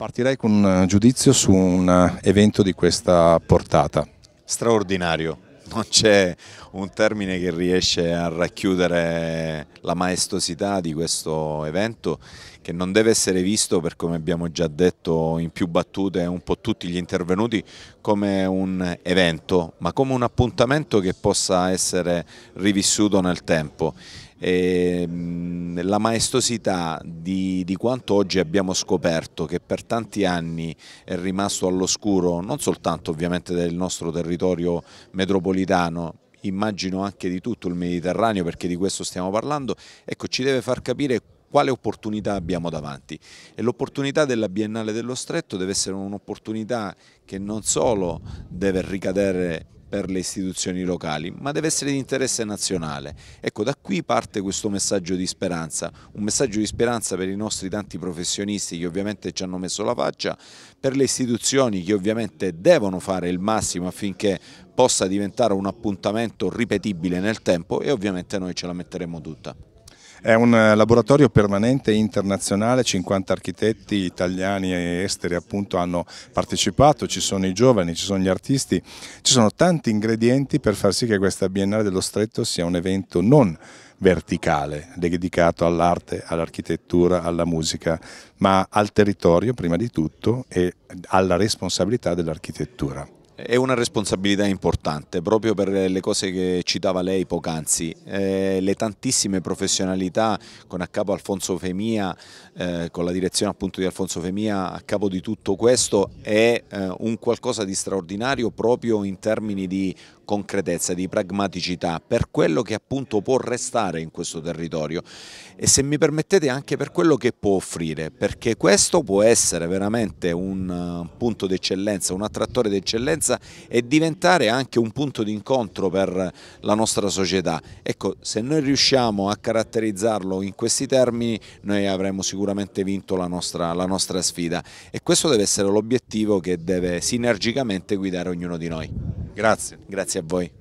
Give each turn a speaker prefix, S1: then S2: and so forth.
S1: Partirei con un eh, giudizio su un eh, evento di questa portata.
S2: Straordinario, non c'è un termine che riesce a racchiudere la maestosità di questo evento che non deve essere visto per come abbiamo già detto in più battute un po' tutti gli intervenuti come un evento ma come un appuntamento che possa essere rivissuto nel tempo eh, la maestosità di, di, quanto oggi abbiamo scoperto che per tanti anni è rimasto all'oscuro non soltanto ovviamente del nostro territorio metropolitano immagino anche di tutto il Mediterraneo perché di questo stiamo parlando, ecco ci deve far capire quale opportunità abbiamo davanti e l'opportunità della Biennale dello Stretto deve essere un'opportunità che non solo deve ricadere per le istituzioni locali, ma deve essere di interesse nazionale. Ecco, da qui parte questo messaggio di speranza, un messaggio di speranza per i nostri tanti professionisti che ovviamente ci hanno messo la faccia, per le istituzioni che ovviamente devono fare il massimo affinché possa diventare un appuntamento ripetibile nel tempo e ovviamente noi ce la metteremo tutta.
S1: È un eh, laboratorio permanente internazionale, 50 architetti italiani e esteri appunto hanno partecipato, ci sono i giovani, ci sono gli artisti, ci sono tanti ingredienti per far sì che questa Biennale dello Stretto sia un evento non verticale, dedicato all'arte, all'architettura, alla musica, ma al territorio prima di tutto e alla responsabilità dell'architettura.
S2: È una responsabilità importante proprio per le cose che citava lei poc'anzi, eh, le tantissime professionalità con a capo Alfonso Femia, eh, con la direzione appunto di Alfonso Femia a capo di tutto questo è eh, un qualcosa di straordinario proprio in termini di concretezza, di pragmaticità per quello che appunto può restare in questo territorio e se mi permettete anche per quello che può offrire perché questo può essere veramente un eh, punto d'eccellenza, un attrattore d'eccellenza esperienza e diventare anche un punto di incontro per la nostra società. Ecco, se noi riusciamo a caratterizzarlo in questi termini, noi avremo sicuramente vinto la nostra, la nostra sfida e questo deve essere l'obiettivo che deve sinergicamente guidare ognuno di noi. Grazie. Grazie a voi.